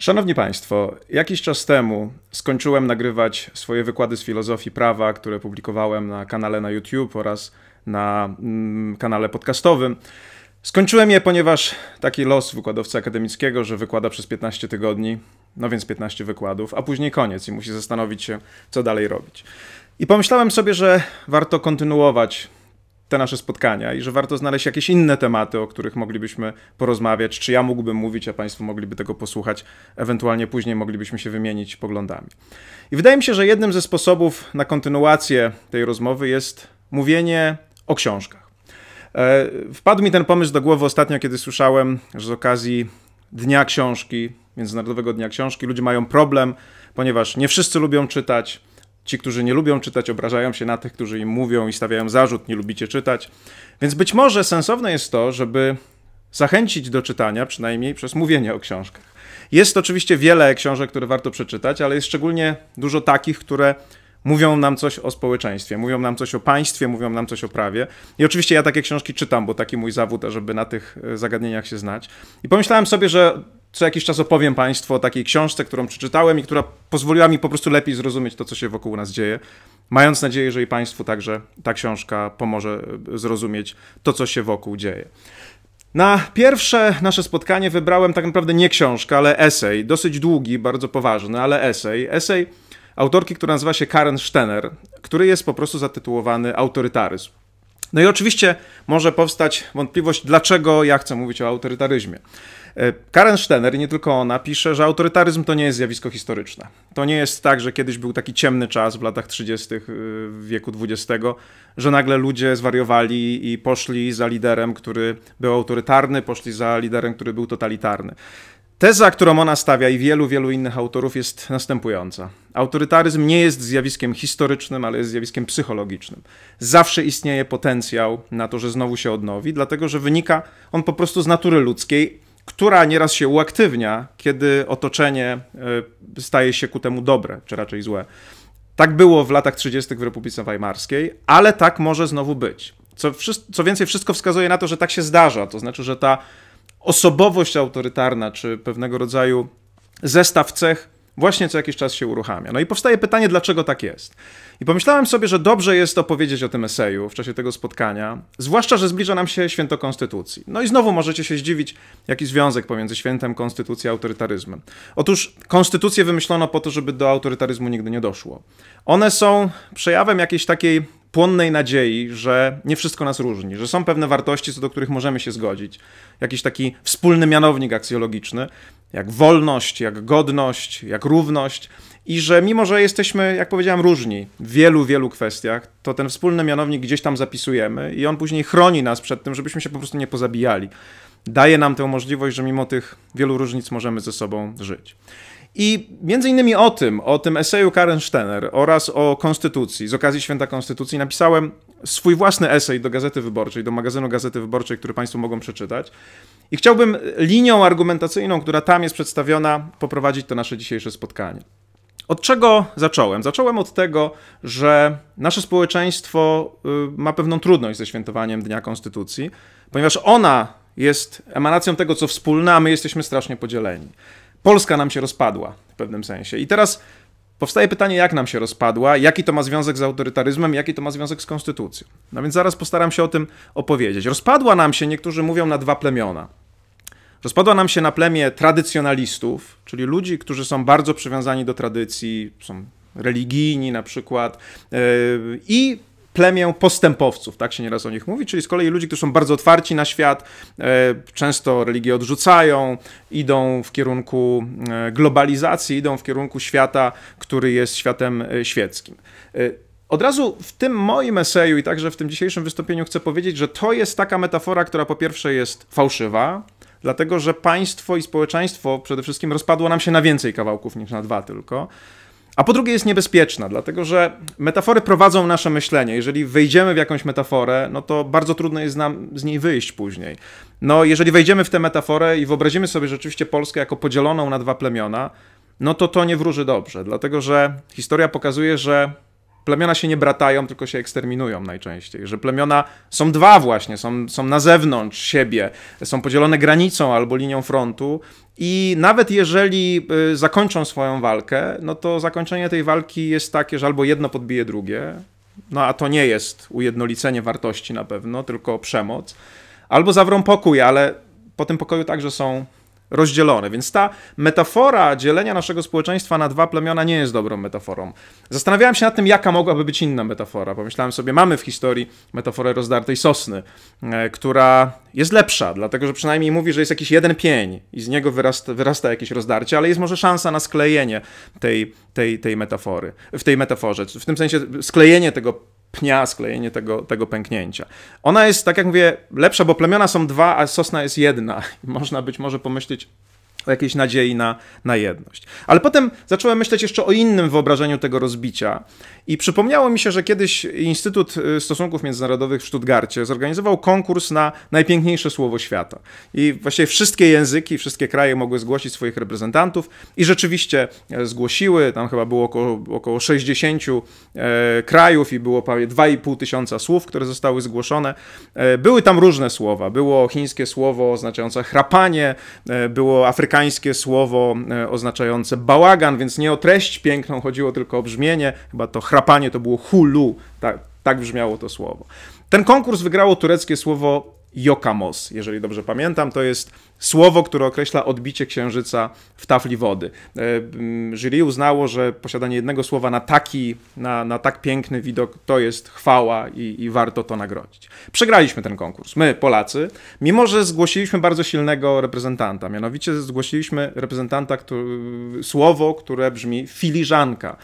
Szanowni Państwo, jakiś czas temu skończyłem nagrywać swoje wykłady z filozofii prawa, które publikowałem na kanale na YouTube oraz na mm, kanale podcastowym. Skończyłem je, ponieważ taki los wykładowcy akademickiego, że wykłada przez 15 tygodni, no więc 15 wykładów, a później koniec i musi zastanowić się, co dalej robić. I pomyślałem sobie, że warto kontynuować te nasze spotkania i że warto znaleźć jakieś inne tematy, o których moglibyśmy porozmawiać, czy ja mógłbym mówić, a Państwo mogliby tego posłuchać, ewentualnie później moglibyśmy się wymienić poglądami. I wydaje mi się, że jednym ze sposobów na kontynuację tej rozmowy jest mówienie o książkach. E, wpadł mi ten pomysł do głowy ostatnio, kiedy słyszałem, że z okazji Dnia Książki, Międzynarodowego Dnia Książki, ludzie mają problem, ponieważ nie wszyscy lubią czytać, Ci, którzy nie lubią czytać, obrażają się na tych, którzy im mówią i stawiają zarzut, nie lubicie czytać. Więc być może sensowne jest to, żeby zachęcić do czytania, przynajmniej przez mówienie o książkach. Jest oczywiście wiele książek, które warto przeczytać, ale jest szczególnie dużo takich, które mówią nam coś o społeczeństwie, mówią nam coś o państwie, mówią nam coś o prawie. I oczywiście ja takie książki czytam, bo taki mój zawód, żeby na tych e, zagadnieniach się znać. I pomyślałem sobie, że co jakiś czas opowiem Państwu o takiej książce, którą przeczytałem i która pozwoliła mi po prostu lepiej zrozumieć to, co się wokół nas dzieje. Mając nadzieję, że i Państwu także ta książka pomoże e, zrozumieć to, co się wokół dzieje. Na pierwsze nasze spotkanie wybrałem tak naprawdę nie książkę, ale esej. Dosyć długi, bardzo poważny, ale esej. Esej autorki, która nazywa się Karen Stenner, który jest po prostu zatytułowany Autorytaryzm. No i oczywiście może powstać wątpliwość, dlaczego ja chcę mówić o autorytaryzmie. E, Karen Stenner i nie tylko ona, pisze, że autorytaryzm to nie jest zjawisko historyczne. To nie jest tak, że kiedyś był taki ciemny czas w latach 30. E, wieku XX, że nagle ludzie zwariowali i poszli za liderem, który był autorytarny, poszli za liderem, który był totalitarny. Teza, którą ona stawia i wielu, wielu innych autorów jest następująca. Autorytaryzm nie jest zjawiskiem historycznym, ale jest zjawiskiem psychologicznym. Zawsze istnieje potencjał na to, że znowu się odnowi, dlatego że wynika on po prostu z natury ludzkiej, która nieraz się uaktywnia, kiedy otoczenie e, staje się ku temu dobre, czy raczej złe. Tak było w latach 30. w Republice Weimarskiej, ale tak może znowu być. Co, co więcej, wszystko wskazuje na to, że tak się zdarza. To znaczy, że ta osobowość autorytarna, czy pewnego rodzaju zestaw cech właśnie co jakiś czas się uruchamia. No i powstaje pytanie, dlaczego tak jest. I pomyślałem sobie, że dobrze jest opowiedzieć o tym eseju w czasie tego spotkania, zwłaszcza, że zbliża nam się święto Konstytucji. No i znowu możecie się zdziwić, jaki związek pomiędzy świętem Konstytucji a autorytaryzmem. Otóż konstytucję wymyślono po to, żeby do autorytaryzmu nigdy nie doszło. One są przejawem jakiejś takiej płonnej nadziei, że nie wszystko nas różni, że są pewne wartości, co do których możemy się zgodzić, jakiś taki wspólny mianownik aksjologiczny, jak wolność, jak godność, jak równość i że mimo, że jesteśmy, jak powiedziałem, różni w wielu, wielu kwestiach, to ten wspólny mianownik gdzieś tam zapisujemy i on później chroni nas przed tym, żebyśmy się po prostu nie pozabijali. Daje nam tę możliwość, że mimo tych wielu różnic możemy ze sobą żyć. I między innymi o tym, o tym eseju Karen Stener oraz o Konstytucji, z okazji Święta Konstytucji napisałem swój własny esej do Gazety Wyborczej, do magazynu Gazety Wyborczej, który Państwo mogą przeczytać. I chciałbym linią argumentacyjną, która tam jest przedstawiona, poprowadzić to nasze dzisiejsze spotkanie. Od czego zacząłem? Zacząłem od tego, że nasze społeczeństwo y, ma pewną trudność ze świętowaniem Dnia Konstytucji, ponieważ ona jest emanacją tego, co wspólne, a my jesteśmy strasznie podzieleni. Polska nam się rozpadła w pewnym sensie. I teraz Powstaje pytanie, jak nam się rozpadła, jaki to ma związek z autorytaryzmem, jaki to ma związek z konstytucją. No więc zaraz postaram się o tym opowiedzieć. Rozpadła nam się, niektórzy mówią, na dwa plemiona. Rozpadła nam się na plemię tradycjonalistów, czyli ludzi, którzy są bardzo przywiązani do tradycji, są religijni na przykład, e, i plemię postępowców, tak się nieraz o nich mówi, czyli z kolei ludzi, którzy są bardzo otwarci na świat, e, często religię odrzucają, idą w kierunku e, globalizacji, idą w kierunku świata, który jest światem e, świeckim. Od razu w tym moim eseju i także w tym dzisiejszym wystąpieniu chcę powiedzieć, że to jest taka metafora, która po pierwsze jest fałszywa, dlatego że państwo i społeczeństwo przede wszystkim rozpadło nam się na więcej kawałków niż na dwa tylko. A po drugie jest niebezpieczna, dlatego że metafory prowadzą nasze myślenie. Jeżeli wejdziemy w jakąś metaforę, no to bardzo trudno jest nam z niej wyjść później. No, jeżeli wejdziemy w tę metaforę i wyobrazimy sobie rzeczywiście Polskę jako podzieloną na dwa plemiona, no to to nie wróży dobrze, dlatego że historia pokazuje, że plemiona się nie bratają, tylko się eksterminują najczęściej. Że plemiona są dwa właśnie, są, są na zewnątrz siebie, są podzielone granicą albo linią frontu i nawet jeżeli y, zakończą swoją walkę, no to zakończenie tej walki jest takie, że albo jedno podbije drugie, no a to nie jest ujednolicenie wartości na pewno, tylko przemoc, albo zawrą pokój, ale po tym pokoju także są rozdzielone. Więc ta metafora dzielenia naszego społeczeństwa na dwa plemiona nie jest dobrą metaforą. Zastanawiałem się nad tym, jaka mogłaby być inna metafora. Pomyślałem sobie, mamy w historii metaforę rozdartej sosny, e, która jest lepsza, dlatego że przynajmniej mówi, że jest jakiś jeden pień i z niego wyrasta, wyrasta jakieś rozdarcie, ale jest może szansa na sklejenie tej, tej, tej metafory, w tej metaforze, w tym sensie sklejenie tego pnia, sklejenie tego, tego pęknięcia. Ona jest, tak jak mówię, lepsza, bo plemiona są dwa, a sosna jest jedna. I można być może pomyśleć, o jakiejś nadziei na, na jedność. Ale potem zacząłem myśleć jeszcze o innym wyobrażeniu tego rozbicia i przypomniało mi się, że kiedyś Instytut y, Stosunków Międzynarodowych w Stuttgarcie zorganizował konkurs na najpiękniejsze słowo świata. I właściwie wszystkie języki, wszystkie kraje mogły zgłosić swoich reprezentantów i rzeczywiście e, zgłosiły, tam chyba było około, około 60 e, krajów i było prawie 2,5 tysiąca słów, które zostały zgłoszone. E, były tam różne słowa, było chińskie słowo oznaczające chrapanie, e, było afrykańskie afrykańskie słowo e, oznaczające bałagan, więc nie o treść piękną chodziło, tylko o brzmienie. Chyba to chrapanie to było hulu, tak, tak brzmiało to słowo. Ten konkurs wygrało tureckie słowo Jokamos, jeżeli dobrze pamiętam, to jest słowo, które określa odbicie księżyca w tafli wody. E, jury uznało, że posiadanie jednego słowa na taki, na, na tak piękny widok to jest chwała i, i, warto to nagrodzić. Przegraliśmy ten konkurs, my Polacy, mimo że zgłosiliśmy bardzo silnego reprezentanta, mianowicie zgłosiliśmy reprezentanta, który, słowo, które brzmi filiżanka.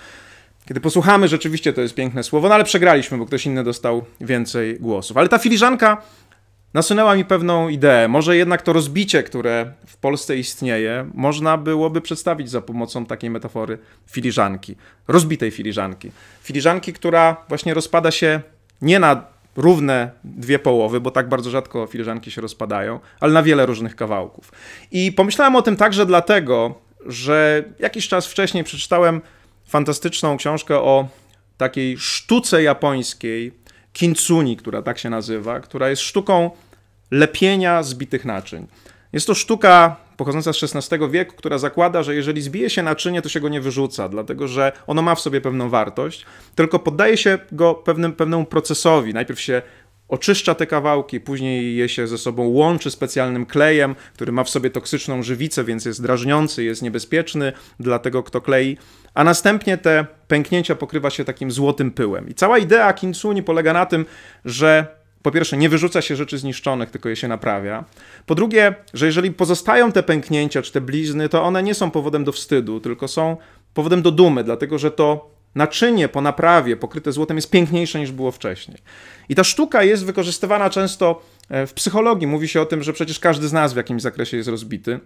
Kiedy posłuchamy, rzeczywiście to jest piękne słowo, no ale przegraliśmy, bo ktoś inny dostał więcej głosów. Ale ta filiżanka nasunęła mi pewną ideę. Może jednak to rozbicie, które w Polsce istnieje, można byłoby przedstawić za pomocą takiej metafory filiżanki, rozbitej filiżanki. Filiżanki, która właśnie rozpada się nie na równe dwie połowy, bo tak bardzo rzadko filiżanki się rozpadają, ale na wiele różnych kawałków. I pomyślałem o tym także dlatego, że jakiś czas wcześniej przeczytałem fantastyczną książkę o takiej sztuce japońskiej, kintsugi, która tak się nazywa, która jest sztuką lepienia zbitych naczyń. Jest to sztuka pochodząca z XVI wieku, która zakłada, że jeżeli zbije się naczynie, to się go nie wyrzuca, dlatego że ono ma w sobie pewną wartość, tylko poddaje się go pewnym, pewnemu procesowi. Najpierw się oczyszcza te kawałki, później je się ze sobą łączy specjalnym klejem, który ma w sobie toksyczną żywicę, więc jest drażniący, jest niebezpieczny dla tego, kto klei, a następnie te pęknięcia pokrywa się takim złotym pyłem. I cała idea Kinsuni polega na tym, że po pierwsze, nie wyrzuca się rzeczy zniszczonych, tylko je się naprawia. Po drugie, że jeżeli pozostają te pęknięcia czy te blizny, to one nie są powodem do wstydu, tylko są powodem do dumy, dlatego że to naczynie po naprawie pokryte złotem jest piękniejsze niż było wcześniej. I ta sztuka jest wykorzystywana często e, w psychologii. Mówi się o tym, że przecież każdy z nas w jakimś zakresie jest rozbity,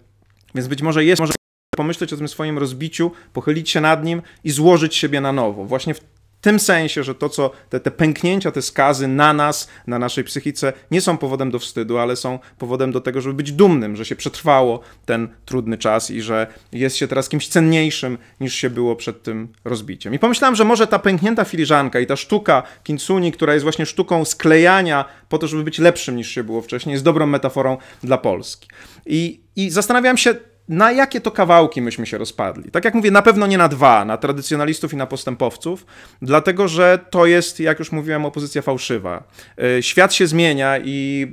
więc być może jest, może pomyśleć o tym swoim rozbiciu, pochylić się nad nim i złożyć siebie na nowo. Właśnie w w tym sensie, że to, co te, te pęknięcia, te skazy na nas, na naszej psychice, nie są powodem do wstydu, ale są powodem do tego, żeby być dumnym, że się przetrwało ten trudny czas i że jest się teraz kimś cenniejszym niż się było przed tym rozbiciem. I pomyślałem, że może ta pęknięta filiżanka i ta sztuka kinsuni, która jest właśnie sztuką sklejania po to, żeby być lepszym niż się było wcześniej, jest dobrą metaforą dla Polski. I, i zastanawiałem się, na jakie to kawałki myśmy się rozpadli. Tak jak mówię, na pewno nie na dwa, na tradycjonalistów i na postępowców, dlatego że to jest, jak już mówiłem, opozycja fałszywa. E, świat się zmienia i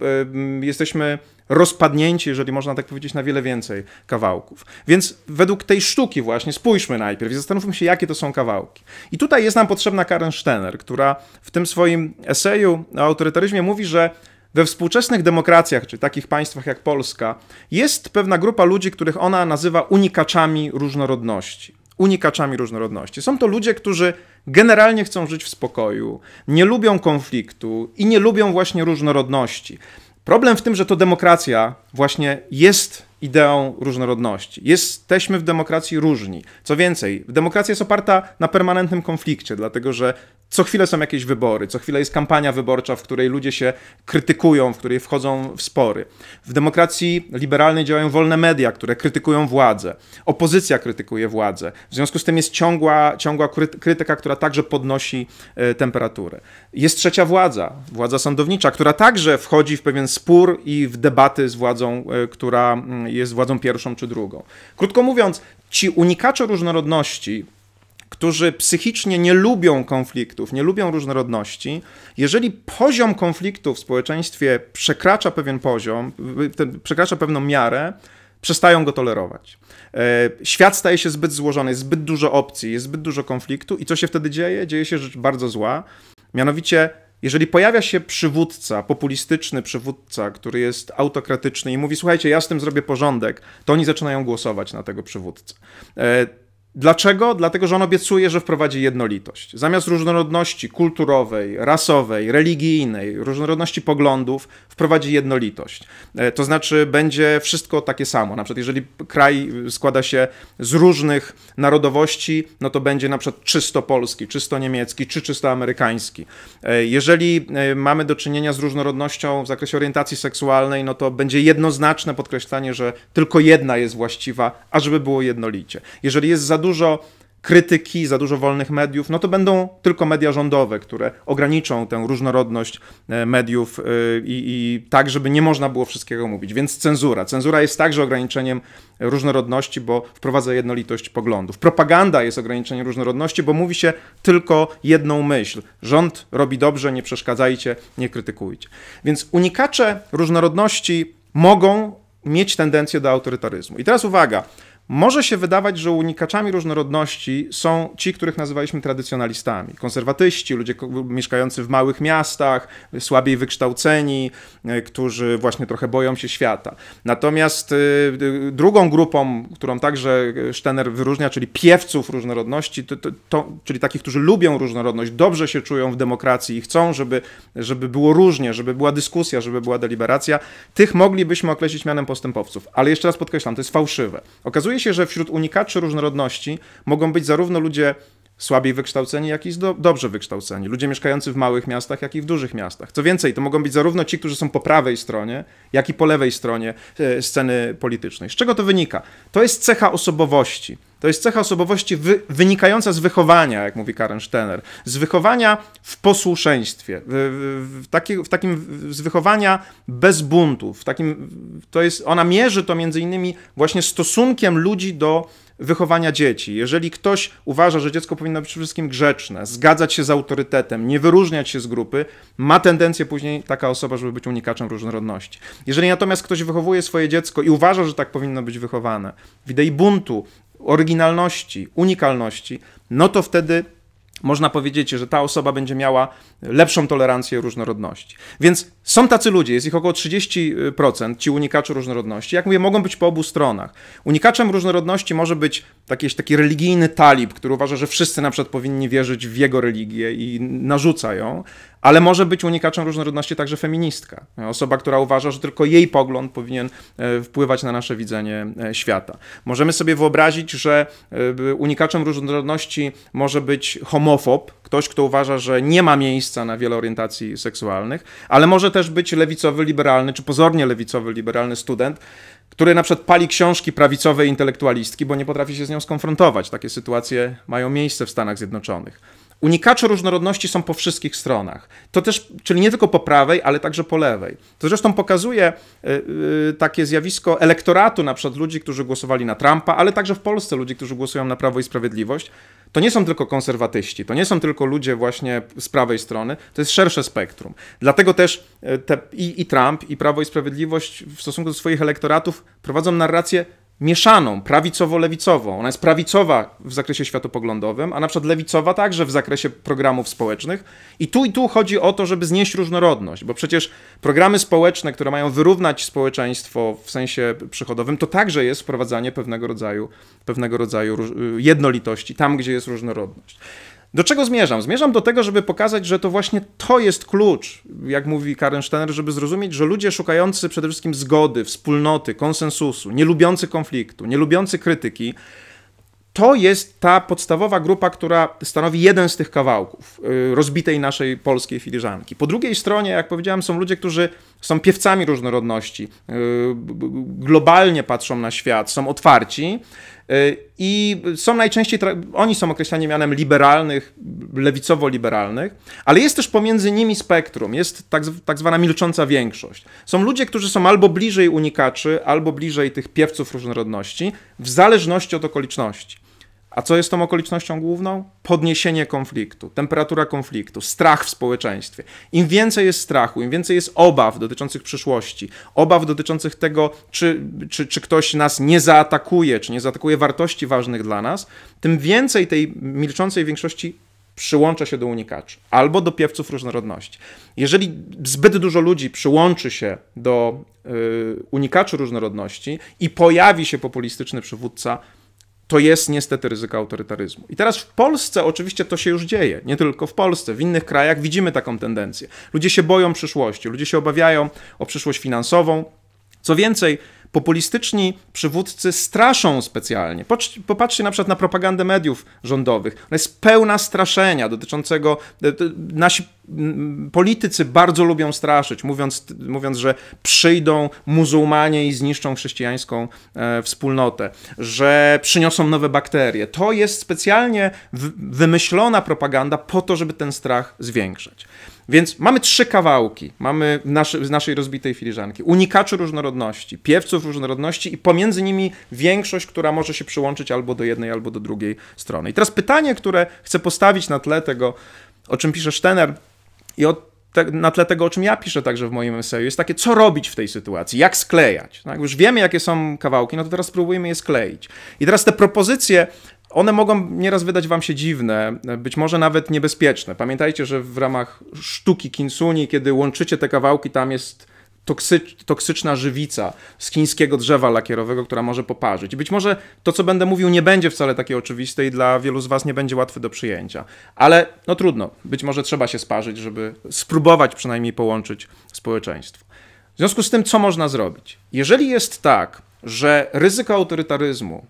e, jesteśmy rozpadnięci, jeżeli można tak powiedzieć, na wiele więcej kawałków. Więc według tej sztuki właśnie spójrzmy najpierw i zastanówmy się, jakie to są kawałki. I tutaj jest nam potrzebna Karen Stenner, która w tym swoim eseju o autorytaryzmie mówi, że we współczesnych demokracjach, czy takich państwach jak Polska, jest pewna grupa ludzi, których ona nazywa unikaczami różnorodności. Unikaczami różnorodności. Są to ludzie, którzy generalnie chcą żyć w spokoju, nie lubią konfliktu i nie lubią właśnie różnorodności. Problem w tym, że to demokracja właśnie jest ideą różnorodności. Jesteśmy w demokracji różni. Co więcej, demokracja jest oparta na permanentnym konflikcie, dlatego że co chwilę są jakieś wybory, co chwilę jest kampania wyborcza, w której ludzie się krytykują, w której wchodzą w spory. W demokracji liberalnej działają wolne media, które krytykują władzę. Opozycja krytykuje władzę. W związku z tym jest ciągła, ciągła krytyka, która także podnosi e, temperaturę. Jest trzecia władza, władza sądownicza, która także wchodzi w pewien spór i w debaty z władzą, e, która mm, jest władzą pierwszą czy drugą. Krótko mówiąc, ci unikacze różnorodności, którzy psychicznie nie lubią konfliktów, nie lubią różnorodności, jeżeli poziom konfliktu w społeczeństwie przekracza pewien poziom, przekracza pewną miarę, przestają go tolerować. E, świat staje się zbyt złożony, jest zbyt dużo opcji, jest zbyt dużo konfliktu i co się wtedy dzieje? Dzieje się rzecz bardzo zła. Mianowicie jeżeli pojawia się przywódca, populistyczny przywódca, który jest autokratyczny i mówi, słuchajcie, ja z tym zrobię porządek, to oni zaczynają głosować na tego przywódcę. E, Dlaczego? Dlatego, że on obiecuje, że wprowadzi jednolitość. Zamiast różnorodności kulturowej, rasowej, religijnej, różnorodności poglądów, wprowadzi jednolitość. E, to znaczy, będzie wszystko takie samo. Na przykład, jeżeli kraj składa się z różnych narodowości, no to będzie na przykład czysto polski, czysto niemiecki, czy czysto amerykański. E, jeżeli e, mamy do czynienia z różnorodnością w zakresie orientacji seksualnej, no to będzie jednoznaczne podkreślanie, że tylko jedna jest właściwa, a żeby było jednolicie. Jeżeli jest za dużo krytyki, za dużo wolnych mediów, no to będą tylko media rządowe, które ograniczą tę różnorodność e, mediów e, i, i, tak, żeby nie można było wszystkiego mówić. Więc cenzura. Cenzura jest także ograniczeniem różnorodności, bo wprowadza jednolitość poglądów. Propaganda jest ograniczeniem różnorodności, bo mówi się tylko jedną myśl. Rząd robi dobrze, nie przeszkadzajcie, nie krytykujcie. Więc unikacze różnorodności mogą mieć tendencję do autorytaryzmu. I teraz uwaga, może się wydawać, że unikaczami różnorodności są ci, których nazywaliśmy tradycjonalistami. Konserwatyści, ludzie mieszkający w małych miastach, słabiej wykształceni, e, którzy właśnie trochę boją się świata. Natomiast e, drugą grupą, którą także Stener wyróżnia, czyli piewców różnorodności, to, to, to, czyli takich, którzy lubią różnorodność, dobrze się czują w demokracji i chcą, żeby, żeby było różnie, żeby była dyskusja, żeby była deliberacja, tych moglibyśmy określić mianem postępowców. Ale jeszcze raz podkreślam, to jest fałszywe. Okazuje okazuje się, że wśród unikaczy różnorodności mogą być zarówno ludzie słabiej wykształceni, jak i do, dobrze wykształceni. Ludzie mieszkający w małych miastach, jak i w dużych miastach. Co więcej, to mogą być zarówno ci, którzy są po prawej stronie, jak i po lewej stronie e, sceny politycznej. Z czego to wynika? To jest cecha osobowości. To jest cecha osobowości wy, wynikająca z wychowania, jak mówi Karen Stener. Z wychowania w posłuszeństwie, w, w, w, taki, w takim, z wychowania bez buntów. takim, to jest, ona mierzy to między innymi właśnie stosunkiem ludzi do wychowania dzieci. Jeżeli ktoś uważa, że dziecko powinno być przede wszystkim grzeczne, zgadzać się z autorytetem, nie wyróżniać się z grupy, ma tendencję później taka osoba, żeby być unikaczem różnorodności. Jeżeli natomiast ktoś wychowuje swoje dziecko i uważa, że tak powinno być wychowane, w idei buntu, oryginalności, unikalności, no to wtedy można powiedzieć, że ta osoba będzie miała lepszą tolerancję różnorodności. Więc są tacy ludzie, jest ich około 30%, ci unikacze różnorodności. Jak mówię, mogą być po obu stronach. Unikaczem różnorodności może być taki, taki religijny talib, który uważa, że wszyscy na przykład powinni wierzyć w jego religię i narzuca ją, ale może być unikaczem różnorodności także feministka. Osoba, która uważa, że tylko jej pogląd powinien e, wpływać na nasze widzenie e, świata. Możemy sobie wyobrazić, że e, unikaczem różnorodności może być homofob, ktoś, kto uważa, że nie ma miejsca na wiele orientacji seksualnych, ale może też być lewicowy, liberalny, czy pozornie lewicowy, liberalny student, który na przykład pali książki prawicowej intelektualistki, bo nie potrafi się z nią skonfrontować. Takie sytuacje mają miejsce w Stanach Zjednoczonych. Unikacze różnorodności są po wszystkich stronach. To też, czyli nie tylko po prawej, ale także po lewej. To zresztą pokazuje y, y, takie zjawisko elektoratu, na przykład ludzi, którzy głosowali na Trumpa, ale także w Polsce ludzi, którzy głosują na Prawo i Sprawiedliwość. To nie są tylko konserwatyści, to nie są tylko ludzie właśnie z prawej strony, to jest szersze spektrum. Dlatego też y, te, i, i Trump, i Prawo i Sprawiedliwość w stosunku do swoich elektoratów prowadzą narrację mieszaną, prawicowo-lewicową. Ona jest prawicowa w zakresie światopoglądowym, a na przykład lewicowa także w zakresie programów społecznych. I tu i tu chodzi o to, żeby znieść różnorodność, bo przecież programy społeczne, które mają wyrównać społeczeństwo w sensie przychodowym, to także jest wprowadzanie pewnego rodzaju, pewnego rodzaju y, jednolitości tam, gdzie jest różnorodność. Do czego zmierzam? Zmierzam do tego, żeby pokazać, że to właśnie to jest klucz, jak mówi Karen Steiner, żeby zrozumieć, że ludzie szukający przede wszystkim zgody, wspólnoty, konsensusu, nie lubiący konfliktu, nie lubiący krytyki, to jest ta podstawowa grupa, która stanowi jeden z tych kawałków y, rozbitej naszej polskiej filiżanki. Po drugiej stronie, jak powiedziałem, są ludzie, którzy są piewcami różnorodności, y, globalnie patrzą na świat, są otwarci. Y, I są najczęściej, oni są określani mianem liberalnych, lewicowo-liberalnych, ale jest też pomiędzy nimi spektrum, jest tak, tak zwana milcząca większość. Są ludzie, którzy są albo bliżej unikaczy, albo bliżej tych piewców różnorodności, w zależności od okoliczności. A co jest tą okolicznością główną? Podniesienie konfliktu, temperatura konfliktu, strach w społeczeństwie. Im więcej jest strachu, im więcej jest obaw dotyczących przyszłości, obaw dotyczących tego, czy, czy, czy ktoś nas nie zaatakuje, czy nie zaatakuje wartości ważnych dla nas, tym więcej tej milczącej większości przyłącza się do unikaczy albo do piewców różnorodności. Jeżeli zbyt dużo ludzi przyłączy się do y, unikaczy różnorodności i pojawi się populistyczny przywódca, to jest niestety ryzyko autorytaryzmu. I teraz w Polsce oczywiście to się już dzieje, nie tylko w Polsce, w innych krajach widzimy taką tendencję. Ludzie się boją przyszłości, ludzie się obawiają o przyszłość finansową. Co więcej, populistyczni przywódcy straszą specjalnie. Popatrzcie na przykład na propagandę mediów rządowych. Ona jest pełna straszenia dotyczącego. E, nasi politycy bardzo lubią straszyć, mówiąc, mówiąc że przyjdą muzułmanie i zniszczą chrześcijańską e, wspólnotę, że przyniosą nowe bakterie. To jest specjalnie wymyślona propaganda po to, żeby ten strach zwiększać. Więc mamy trzy kawałki mamy naszy, z naszej rozbitej filiżanki. Unikaczy różnorodności, piewców różnorodności i pomiędzy nimi większość, która może się przyłączyć albo do jednej, albo do drugiej strony. I teraz pytanie, które chcę postawić na tle tego, o czym pisze Stener i od na tle tego, o czym ja piszę także w moim eseju, jest takie, co robić w tej sytuacji, jak sklejać. Tak? Już wiemy, jakie są kawałki, no to teraz spróbujmy je skleić. I teraz te propozycje one mogą nieraz wydać wam się dziwne, być może nawet niebezpieczne. Pamiętajcie, że w ramach sztuki kinsuni, kiedy łączycie te kawałki, tam jest toksyczna żywica z chińskiego drzewa lakierowego, która może poparzyć. I być może to, co będę mówił, nie będzie wcale takie oczywiste i dla wielu z was nie będzie łatwe do przyjęcia. Ale no trudno, być może trzeba się sparzyć, żeby spróbować przynajmniej połączyć społeczeństwo. W związku z tym, co można zrobić? Jeżeli jest tak, że ryzyko autorytaryzmu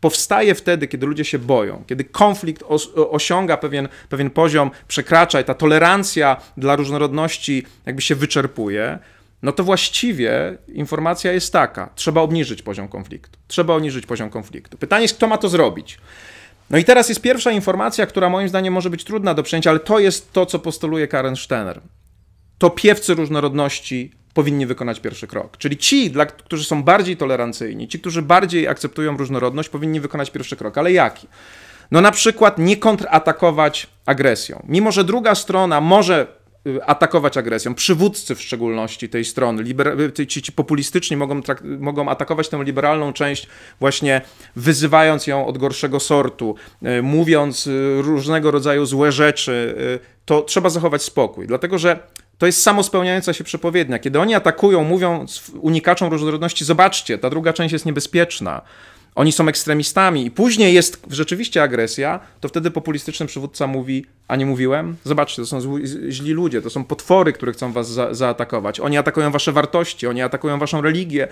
powstaje wtedy, kiedy ludzie się boją, kiedy konflikt os- osiąga pewien, pewien poziom, przekracza i ta tolerancja dla różnorodności jakby się wyczerpuje, no to właściwie informacja jest taka: trzeba obniżyć poziom konfliktu. Trzeba obniżyć poziom konfliktu. Pytanie jest, kto ma to zrobić. No i teraz jest pierwsza informacja, która moim zdaniem może być trudna do przyjęcia, ale to jest to, co postuluje Karen Steiner. To piewcy różnorodności powinni wykonać pierwszy krok. Czyli ci, dla, którzy są bardziej tolerancyjni, ci, którzy bardziej akceptują różnorodność, powinni wykonać pierwszy krok. Ale jaki? No na przykład nie kontratakować agresją. Mimo, że druga strona może y, atakować agresją, przywódcy w szczególności tej strony, liber, y, ci, ci populistyczni mogą, mogą atakować tę liberalną część właśnie wyzywając ją od gorszego sortu, y, mówiąc y, różnego rodzaju złe rzeczy, y, to trzeba zachować spokój, dlatego że to jest samospełniająca się przepowiednia. Kiedy oni atakują, mówią unikaczą różnorodności, zobaczcie, ta druga część jest niebezpieczna, oni są ekstremistami i później jest rzeczywiście agresja, to wtedy populistyczny przywódca mówi, a nie mówiłem? Zobaczcie, to są źli ludzie, to są potwory, które chcą was za zaatakować. Oni atakują wasze wartości, oni atakują waszą religię.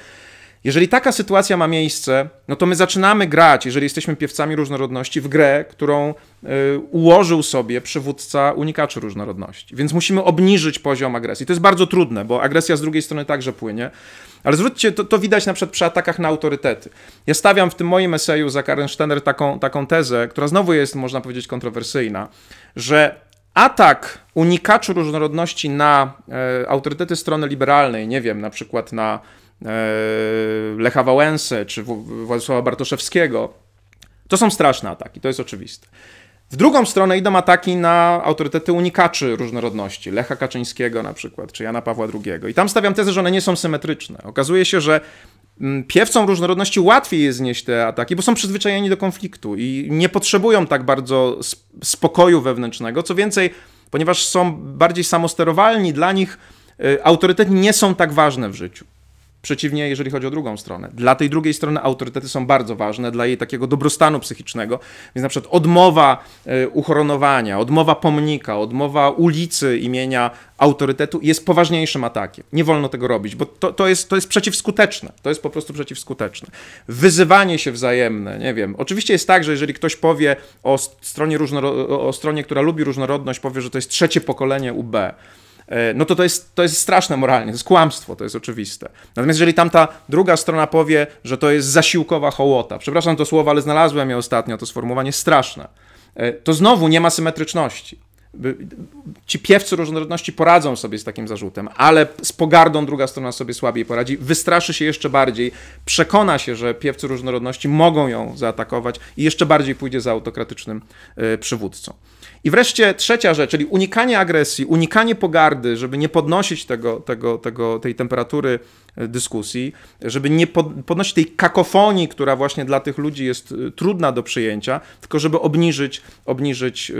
Jeżeli taka sytuacja ma miejsce, no to my zaczynamy grać, jeżeli jesteśmy piewcami różnorodności, w grę, którą e, ułożył sobie przywódca unikaczy różnorodności. Więc musimy obniżyć poziom agresji. To jest bardzo trudne, bo agresja z drugiej strony także płynie. Ale zwróćcie, to, to widać na przykład przy atakach na autorytety. Ja stawiam w tym moim eseju za Karen Steiner taką, taką tezę, która znowu jest, można powiedzieć, kontrowersyjna, że atak unikaczu różnorodności na e, autorytety strony liberalnej, nie wiem, na przykład na e, Lecha Wałęsę czy w, Władysława Bartoszewskiego, to są straszne ataki, to jest oczywiste. W drugą stronę idą ataki na autorytety unikaczy różnorodności, Lecha Kaczyńskiego na przykład, czy Jana Pawła II. I tam stawiam tezę, że one nie są symetryczne. Okazuje się, że Mm, piewcom różnorodności łatwiej jest znieść te ataki, bo są przyzwyczajeni do konfliktu i nie potrzebują tak bardzo spokoju wewnętrznego. Co więcej, ponieważ są bardziej samosterowalni, dla nich y, autorytety nie są tak ważne w życiu. Przeciwnie, jeżeli chodzi o drugą stronę. Dla tej drugiej strony autorytety są bardzo ważne, dla jej takiego dobrostanu psychicznego. Więc na przykład odmowa e, uchronowania, odmowa pomnika, odmowa ulicy imienia autorytetu jest poważniejszym atakiem. Nie wolno tego robić, bo to, to, jest, to jest przeciwskuteczne. To jest po prostu przeciwskuteczne. Wyzywanie się wzajemne, nie wiem. Oczywiście jest tak, że jeżeli ktoś powie o stronie, różnoro- o stronie która lubi różnorodność, powie, że to jest trzecie pokolenie UB E, no to to jest, to jest straszne moralnie, to jest kłamstwo, to jest oczywiste. Natomiast jeżeli tamta druga strona powie, że to jest zasiłkowa hołota, przepraszam to słowo, ale znalazłem je ostatnio, to sformułowanie straszne, e, to znowu nie ma symetryczności. Ci piewcy różnorodności poradzą sobie z takim zarzutem, ale z pogardą druga strona sobie słabiej poradzi, wystraszy się jeszcze bardziej, przekona się, że piewcy różnorodności mogą ją zaatakować i jeszcze bardziej pójdzie za autokratycznym e, przywódcą. I wreszcie trzecia rzecz, czyli unikanie agresji, unikanie pogardy, żeby nie podnosić tego, tego, tego, tej temperatury e, dyskusji, żeby nie podnosić tej kakofonii, która właśnie dla tych ludzi jest e, trudna do przyjęcia, tylko żeby obniżyć, obniżyć e,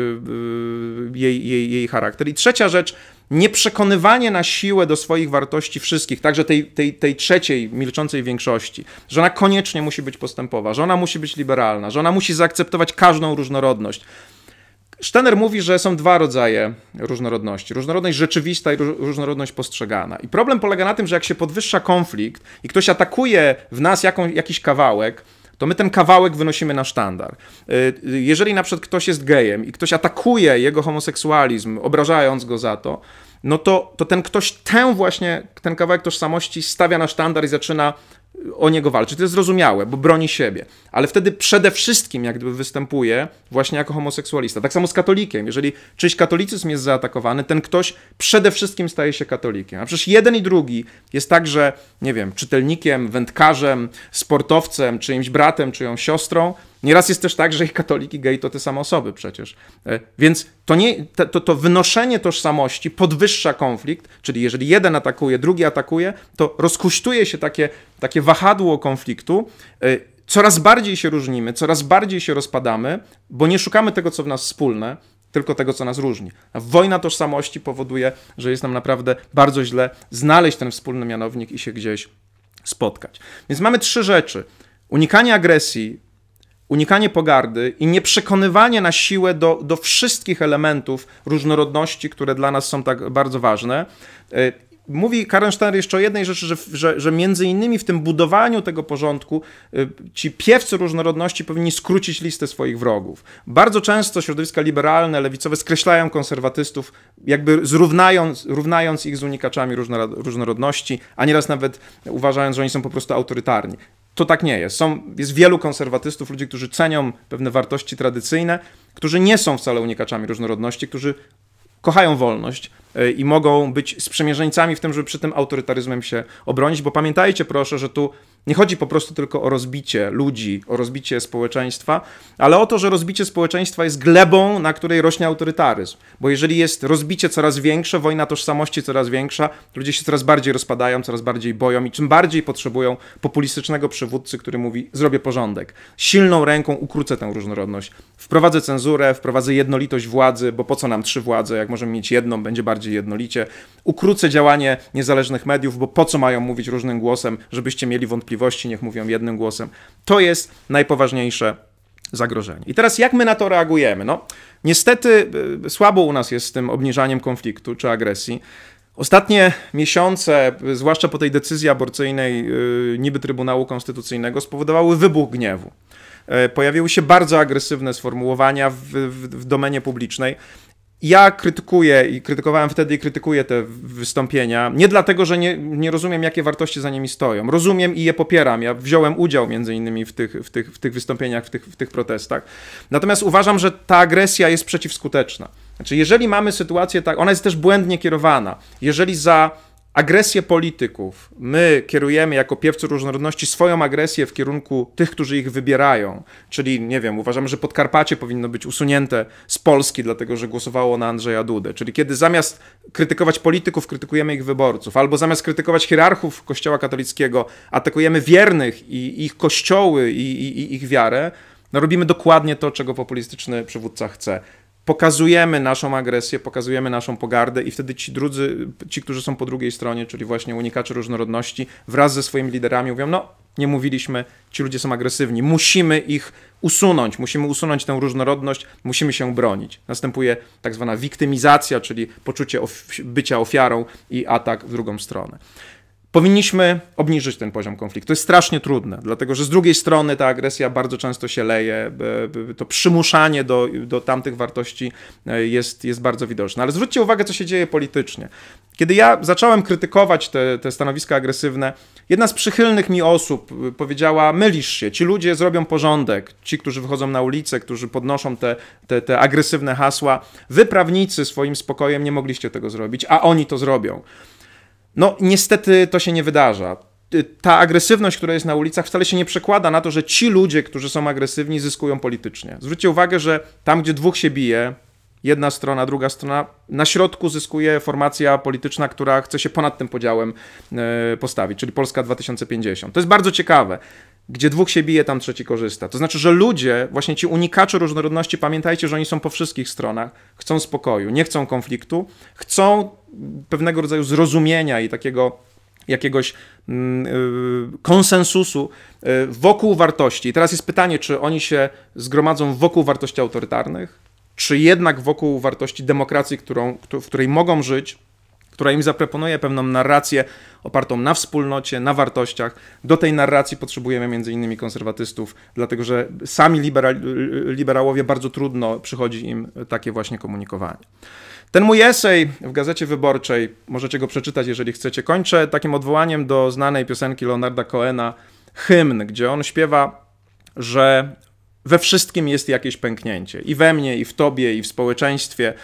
jej, jej, jej charakter. I trzecia rzecz, nieprzekonywanie na siłę do swoich wartości wszystkich, także tej, tej, tej trzeciej, milczącej większości, że ona koniecznie musi być postępowa, że ona musi być liberalna, że ona musi zaakceptować każdą różnorodność. Stenner mówi, że są dwa rodzaje różnorodności. Różnorodność rzeczywista i różnorodność postrzegana. I problem polega na tym, że jak się podwyższa konflikt i ktoś atakuje w nas jaką, jakiś kawałek, to my ten kawałek wynosimy na sztandar. Y, jeżeli na przykład ktoś jest gejem i ktoś atakuje jego homoseksualizm, obrażając go za to, no to, to ten ktoś tę właśnie, ten kawałek tożsamości stawia na sztandar i zaczyna o niego walczy. To jest zrozumiałe, bo broni siebie. Ale wtedy przede wszystkim jak gdyby występuje właśnie jako homoseksualista. Tak samo z katolikiem. Jeżeli czyjś katolicyzm jest zaatakowany, ten ktoś przede wszystkim staje się katolikiem. A przecież jeden i drugi jest także, nie wiem, czytelnikiem, wędkarzem, sportowcem, czyimś bratem, czyją siostrą, Nieraz jest też tak, że i katolik, i gej to te same osoby przecież. E, więc to, nie, to, to wynoszenie tożsamości podwyższa konflikt, czyli jeżeli jeden atakuje, drugi atakuje, to rozkuśtuje się takie, takie wahadło konfliktu. E, coraz bardziej się różnimy, coraz bardziej się rozpadamy, bo nie szukamy tego, co w nas wspólne, tylko tego, co nas różni. A wojna tożsamości powoduje, że jest nam naprawdę bardzo źle znaleźć ten wspólny mianownik i się gdzieś spotkać. Więc mamy trzy rzeczy. Unikanie agresji, unikanie pogardy i nieprzekonywanie na siłę do, do wszystkich elementów różnorodności, które dla nas są tak bardzo ważne. E, mówi Karen Steiner jeszcze o jednej rzeczy, że, że, że między innymi w tym budowaniu tego porządku e, ci piewcy różnorodności powinni skrócić listę swoich wrogów. Bardzo często środowiska liberalne, lewicowe skreślają konserwatystów, jakby zrównając, równając ich z unikaczami różnorodności, a nieraz nawet uważając, że oni są po prostu autorytarni to tak nie jest. Są, jest wielu konserwatystów, ludzi, którzy cenią pewne wartości tradycyjne, którzy nie są wcale unikaczami różnorodności, którzy kochają wolność, E, i mogą być sprzymierzeńcami w tym, żeby przy tym autorytaryzmem się obronić, bo pamiętajcie proszę, że tu nie chodzi po prostu tylko o rozbicie ludzi, o rozbicie społeczeństwa, ale o to, że rozbicie społeczeństwa jest glebą, na której rośnie autorytaryzm. Bo jeżeli jest rozbicie coraz większe, wojna tożsamości coraz większa, ludzie się coraz bardziej rozpadają, coraz bardziej boją i czym bardziej potrzebują populistycznego przywódcy, który mówi: Zrobię porządek. Silną ręką ukrócę tę różnorodność. Wprowadzę cenzurę, wprowadzę jednolitość władzy, bo po co nam trzy władze, jak możemy mieć jedną, będzie bardziej bardziej jednolicie. Ukrócę działanie niezależnych mediów, bo po co mają mówić różnym głosem, żebyście mieli wątpliwości, niech mówią jednym głosem. To jest najpoważniejsze zagrożenie. I teraz jak my na to reagujemy? No, niestety e, słabo u nas jest z tym obniżaniem konfliktu czy agresji. Ostatnie miesiące, zwłaszcza po tej decyzji aborcyjnej e, niby Trybunału Konstytucyjnego, spowodowały wybuch gniewu. E, pojawiły się bardzo agresywne sformułowania w, w, w domenie publicznej ja krytykuję i krytykowałem wtedy i krytykuję te wystąpienia. Nie dlatego, że nie, nie rozumiem, jakie wartości za nimi stoją. Rozumiem i je popieram. Ja wziąłem udział między innymi w tych, w tych, w tych wystąpieniach, w tych, w tych protestach. Natomiast uważam, że ta agresja jest przeciwskuteczna. Znaczy, jeżeli mamy sytuację tak, ona jest też błędnie kierowana. Jeżeli za agresję polityków. My kierujemy jako piewcy różnorodności swoją agresję w kierunku tych, którzy ich wybierają. Czyli, nie wiem, uważamy, że Podkarpacie powinno być usunięte z Polski, dlatego że głosowało na Andrzeja Dudę. Czyli kiedy zamiast krytykować polityków, krytykujemy ich wyborców, albo zamiast krytykować hierarchów Kościoła katolickiego, atakujemy wiernych i ich kościoły i, i, i ich wiarę, no robimy dokładnie to, czego populistyczny przywódca chce pokazujemy naszą agresję, pokazujemy naszą pogardę i wtedy ci drudzy, ci, którzy są po drugiej stronie, czyli właśnie unikacze różnorodności, wraz ze swoimi liderami mówią, no nie mówiliśmy, ci ludzie są agresywni, musimy ich usunąć, musimy usunąć tę różnorodność, musimy się bronić. Następuje tak zwana wiktymizacja, czyli poczucie of bycia ofiarą i atak w drugą stronę. Powinniśmy obniżyć ten poziom konfliktu. To jest strasznie trudne, dlatego że z drugiej strony ta agresja bardzo często się leje, to przymuszanie do, do tamtych wartości e, jest, jest bardzo widoczne. Ale zwróćcie uwagę, co się dzieje politycznie. Kiedy ja zacząłem krytykować te, te stanowiska agresywne, jedna z przychylnych mi osób y, powiedziała: Mylisz się, ci ludzie zrobią porządek. Ci, którzy wychodzą na ulicę, którzy podnoszą te, te, te agresywne hasła, wy prawnicy swoim spokojem nie mogliście tego zrobić, a oni to zrobią. No, niestety to się nie wydarza. Y, ta agresywność, która jest na ulicach, wcale się nie przekłada na to, że ci ludzie, którzy są agresywni, zyskują politycznie. Zwróćcie uwagę, że tam, gdzie dwóch się bije, jedna strona, druga strona. Na środku zyskuje formacja polityczna, która chce się ponad tym podziałem e, postawić, czyli Polska 2050. To jest bardzo ciekawe. Gdzie dwóch się bije, tam trzeci korzysta. To znaczy, że ludzie, właśnie ci unikacze różnorodności, pamiętajcie, że oni są po wszystkich stronach, chcą spokoju, nie chcą konfliktu, chcą pewnego rodzaju zrozumienia i takiego jakiegoś mm, y, konsensusu y, wokół wartości. I teraz jest pytanie, czy oni się zgromadzą wokół wartości autorytarnych, czy jednak wokół wartości demokracji, którą, w której mogą żyć, która im zaproponuje pewną narrację opartą na wspólnocie, na wartościach. Do tej narracji potrzebujemy między innymi konserwatystów, dlatego że sami libera liberałowie bardzo trudno przychodzi im takie właśnie komunikowanie. Ten mój esej w Gazecie Wyborczej, możecie go przeczytać, jeżeli chcecie. Kończę takim odwołaniem do znanej piosenki Leonarda Coena, hymn, gdzie on śpiewa, że we wszystkim jest jakieś pęknięcie. I we mnie, i w tobie, i w społeczeństwie.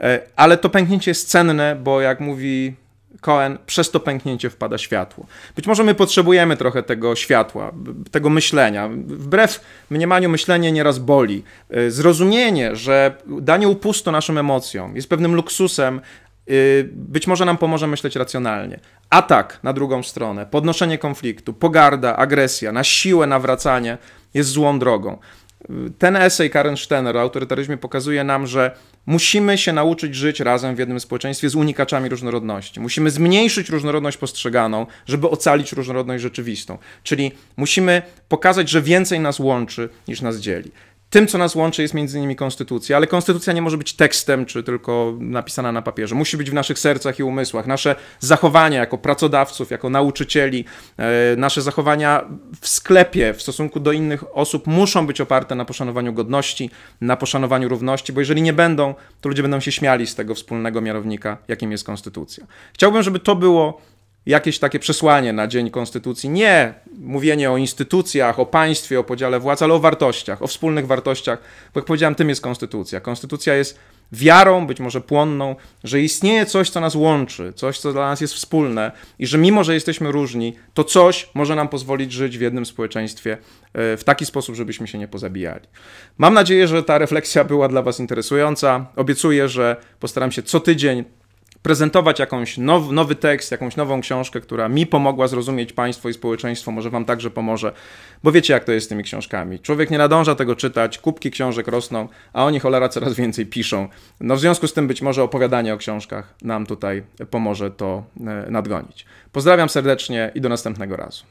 E, ale to pęknięcie jest cenne, bo jak mówi Cohen, przez to pęknięcie wpada światło. Być może my potrzebujemy trochę tego światła, tego myślenia. Wbrew mniemaniu, myślenie nieraz boli. E, zrozumienie, że danie upustu naszym emocjom jest pewnym luksusem, e, być może nam pomoże myśleć racjonalnie. Atak na drugą stronę, podnoszenie konfliktu, pogarda, agresja, na siłę nawracanie jest złą drogą ten esej Karen Steiner o autorytaryzmie pokazuje nam, że musimy się nauczyć żyć razem w jednym społeczeństwie z unikaczami różnorodności. Musimy zmniejszyć różnorodność postrzeganą, żeby ocalić różnorodność rzeczywistą. Czyli musimy pokazać, że więcej nas łączy niż nas dzieli. Tym, co nas łączy, jest między innymi konstytucja, ale konstytucja nie może być tekstem czy tylko napisana na papierze. Musi być w naszych sercach i umysłach. Nasze zachowania jako pracodawców, jako nauczycieli, e, nasze zachowania w sklepie w stosunku do innych osób muszą być oparte na poszanowaniu godności, na poszanowaniu równości, bo jeżeli nie będą, to ludzie będą się śmiali z tego wspólnego mianownika, jakim jest konstytucja. Chciałbym, żeby to było jakieś takie przesłanie na Dzień Konstytucji. Nie mówienie o instytucjach, o państwie, o podziale władz, ale o wartościach, o wspólnych wartościach. Bo jak powiedziałem, tym jest Konstytucja. Konstytucja jest wiarą, być może płonną, że istnieje coś, co nas łączy, coś, co dla nas jest wspólne i że mimo, że jesteśmy różni, to coś może nam pozwolić żyć w jednym społeczeństwie e, w taki sposób, żebyśmy się nie pozabijali. Mam nadzieję, że ta refleksja była dla Was interesująca. Obiecuję, że postaram się co tydzień prezentować jakąś now, nowy tekst, jakąś nową książkę, która mi pomogła zrozumieć państwo i społeczeństwo, może wam także pomoże, bo wiecie jak to jest z tymi książkami. Człowiek nie nadąża tego czytać, kubki książek rosną, a oni cholera coraz więcej piszą. No w związku z tym być może opowiadanie o książkach nam tutaj pomoże to e, nadgonić. Pozdrawiam serdecznie i do następnego razu.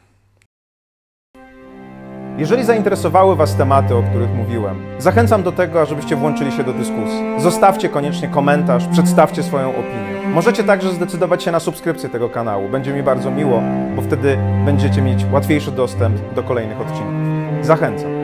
Jeżeli zainteresowały Was tematy, o których mówiłem, zachęcam do tego, żebyście włączyli się do dyskusji. Zostawcie koniecznie komentarz, przedstawcie swoją opinię. Możecie także zdecydować się na subskrypcję tego kanału. Będzie mi bardzo miło, bo wtedy będziecie mieć łatwiejszy dostęp do kolejnych odcinków. Zachęcam.